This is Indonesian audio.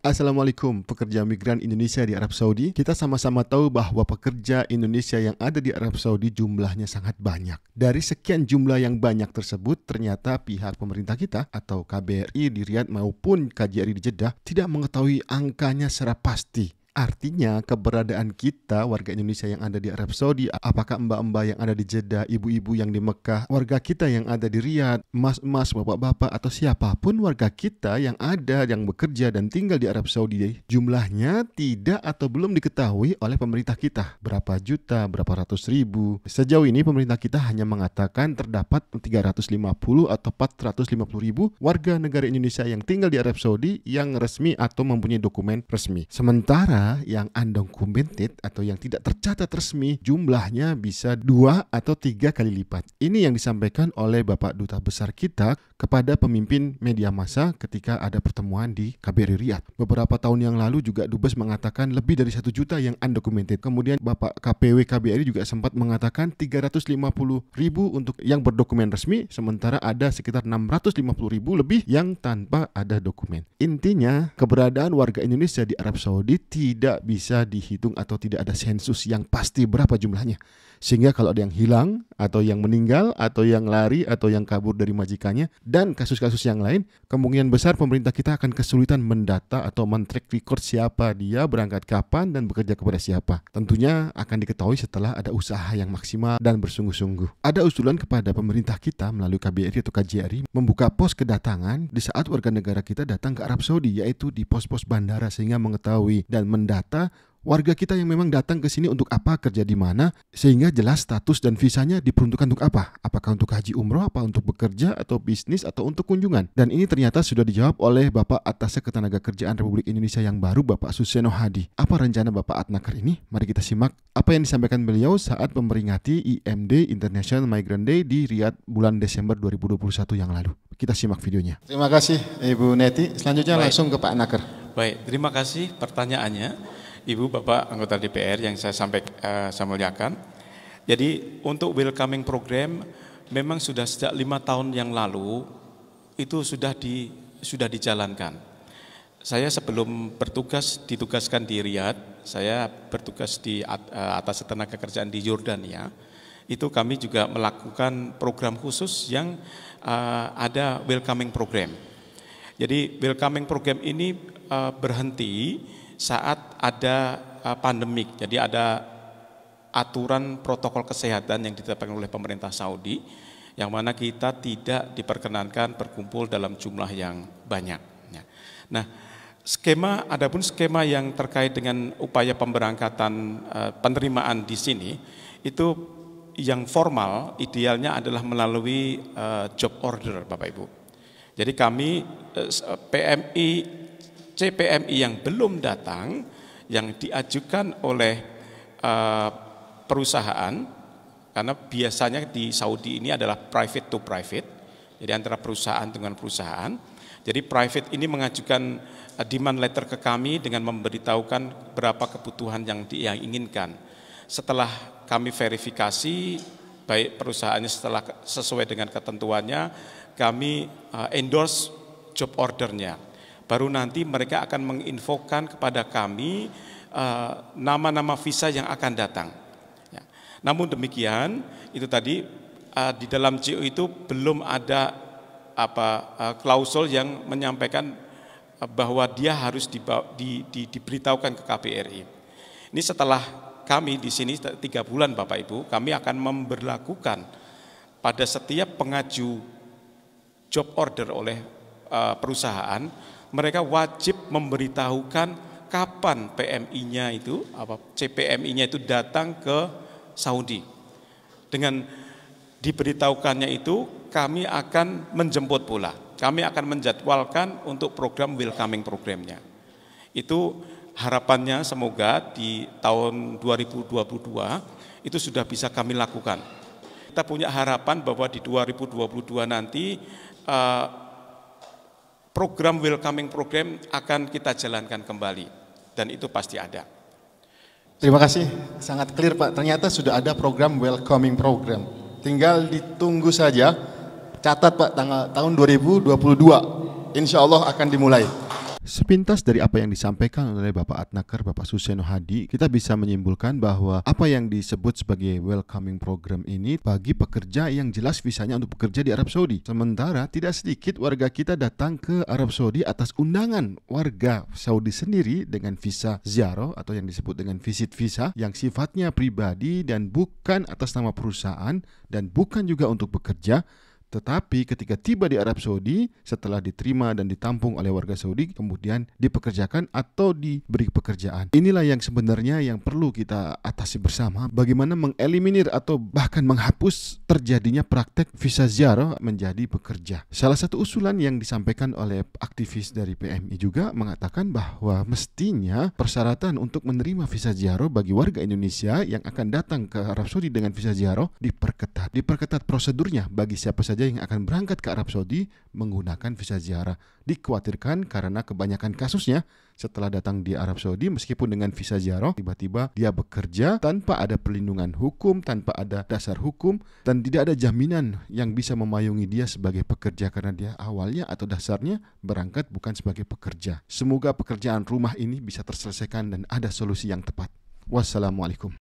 Assalamualaikum pekerja migran Indonesia di Arab Saudi. Kita sama-sama tahu bahwa pekerja Indonesia yang ada di Arab Saudi jumlahnya sangat banyak. Dari sekian jumlah yang banyak tersebut, ternyata pihak pemerintah kita atau KBRI di Riyadh maupun KJRI di Jeddah tidak mengetahui angkanya secara pasti. Artinya keberadaan kita warga Indonesia yang ada di Arab Saudi, apakah mbak-mbak yang ada di Jeddah, ibu-ibu yang di Mekah, warga kita yang ada di Riyadh, mas-mas, bapak-bapak atau siapapun warga kita yang ada yang bekerja dan tinggal di Arab Saudi, jumlahnya tidak atau belum diketahui oleh pemerintah kita. Berapa juta, berapa ratus ribu. Sejauh ini pemerintah kita hanya mengatakan terdapat 350 atau 450 ribu warga negara Indonesia yang tinggal di Arab Saudi yang resmi atau mempunyai dokumen resmi. Sementara yang yang undocumented atau yang tidak tercatat resmi jumlahnya bisa dua atau tiga kali lipat. Ini yang disampaikan oleh Bapak Duta Besar kita kepada pemimpin media massa ketika ada pertemuan di KBRI Riyadh. Beberapa tahun yang lalu juga Dubes mengatakan lebih dari satu juta yang undocumented. Kemudian Bapak KPW KBRI juga sempat mengatakan 350 ribu untuk yang berdokumen resmi, sementara ada sekitar 650 ribu lebih yang tanpa ada dokumen. Intinya, keberadaan warga Indonesia di Arab Saudi tidak bisa dihitung atau tidak ada sensus yang pasti berapa jumlahnya. Sehingga kalau ada yang hilang atau yang meninggal atau yang lari atau yang kabur dari majikannya, dan kasus-kasus yang lain, kemungkinan besar pemerintah kita akan kesulitan mendata atau men-track record siapa dia, berangkat kapan, dan bekerja kepada siapa. Tentunya akan diketahui setelah ada usaha yang maksimal dan bersungguh-sungguh. Ada usulan kepada pemerintah kita melalui KBRI atau KJRI membuka pos kedatangan di saat warga negara kita datang ke Arab Saudi, yaitu di pos-pos bandara sehingga mengetahui dan mendata warga kita yang memang datang ke sini untuk apa, kerja di mana, sehingga jelas status dan visanya diperuntukkan untuk apa. Apakah untuk haji umroh, apa untuk bekerja, atau bisnis, atau untuk kunjungan. Dan ini ternyata sudah dijawab oleh Bapak Atase Ketenaga Kerjaan Republik Indonesia yang baru, Bapak Suseno Hadi. Apa rencana Bapak Atnaker ini? Mari kita simak apa yang disampaikan beliau saat memperingati IMD International Migrant Day di Riyadh bulan Desember 2021 yang lalu. Kita simak videonya. Terima kasih Ibu Neti. Selanjutnya Baik. langsung ke Pak Naker. Baik, terima kasih pertanyaannya. Ibu Bapak anggota DPR yang saya sampaikan eh, saya muliakan. Jadi untuk welcoming program memang sudah sejak lima tahun yang lalu itu sudah di sudah dijalankan. Saya sebelum bertugas ditugaskan di Riyadh, saya bertugas di eh, atas tenaga kerjaan di Yordania. Itu kami juga melakukan program khusus yang eh, ada welcoming program. Jadi welcoming program ini berhenti saat ada eh, pandemik. Jadi ada aturan protokol kesehatan yang ditetapkan oleh pemerintah Saudi yang mana kita tidak diperkenankan berkumpul dalam jumlah yang banyak. Ya. Nah, skema adapun skema yang terkait dengan upaya pemberangkatan eh, penerimaan di sini itu yang formal idealnya adalah melalui eh, job order Bapak Ibu. Jadi kami PMI CPMI yang belum datang yang diajukan oleh eh, perusahaan karena biasanya di Saudi ini adalah private to private jadi antara perusahaan dengan perusahaan jadi private ini mengajukan eh, demand letter ke kami dengan memberitahukan berapa kebutuhan yang dia inginkan setelah kami verifikasi baik perusahaannya setelah sesuai dengan ketentuannya kami eh, endorse job ordernya Baru nanti mereka akan menginfokan kepada kami eh, nama-nama uh, visa yang akan datang. Ya. Namun demikian, itu tadi uh, di dalam CO itu belum ada apa uh, klausul yang menyampaikan bahwa dia harus dibawa, di, di, diberitahukan ke KPRI. Ini setelah kami di sini tiga bulan Bapak Ibu, kami akan memberlakukan pada setiap pengaju job order oleh uh, perusahaan mereka wajib memberitahukan kapan PMI-nya itu apa CPMI-nya itu datang ke Saudi. Dengan diberitahukannya itu kami akan menjemput pula. Kami akan menjadwalkan untuk program welcoming programnya. Itu harapannya semoga di tahun 2022 itu sudah bisa kami lakukan. Kita punya harapan bahwa di 2022 nanti eh, program welcoming program akan kita jalankan kembali dan itu pasti ada. Terima kasih, sangat clear Pak. Ternyata sudah ada program welcoming program. Tinggal ditunggu saja. Catat Pak tanggal tahun 2022. Insya Allah akan dimulai. Sepintas dari apa yang disampaikan oleh Bapak Atnaker, Bapak Suseno Hadi, kita bisa menyimpulkan bahwa apa yang disebut sebagai welcoming program ini bagi pekerja yang jelas visanya untuk bekerja di Arab Saudi. Sementara tidak sedikit warga kita datang ke Arab Saudi atas undangan warga Saudi sendiri dengan visa ziarah atau yang disebut dengan visit visa yang sifatnya pribadi dan bukan atas nama perusahaan dan bukan juga untuk bekerja tetapi ketika tiba di Arab Saudi, setelah diterima dan ditampung oleh warga Saudi, kemudian dipekerjakan atau diberi pekerjaan. Inilah yang sebenarnya yang perlu kita atasi bersama. Bagaimana mengeliminir atau bahkan menghapus terjadinya praktek visa ziarah menjadi pekerja. Salah satu usulan yang disampaikan oleh aktivis dari PMI juga mengatakan bahwa mestinya persyaratan untuk menerima visa ziarah bagi warga Indonesia yang akan datang ke Arab Saudi dengan visa ziarah diperketat. Diperketat prosedurnya bagi siapa saja saja yang akan berangkat ke Arab Saudi menggunakan visa ziarah. Dikhawatirkan karena kebanyakan kasusnya setelah datang di Arab Saudi meskipun dengan visa ziarah tiba-tiba dia bekerja tanpa ada perlindungan hukum, tanpa ada dasar hukum dan tidak ada jaminan yang bisa memayungi dia sebagai pekerja karena dia awalnya atau dasarnya berangkat bukan sebagai pekerja. Semoga pekerjaan rumah ini bisa terselesaikan dan ada solusi yang tepat. Wassalamualaikum.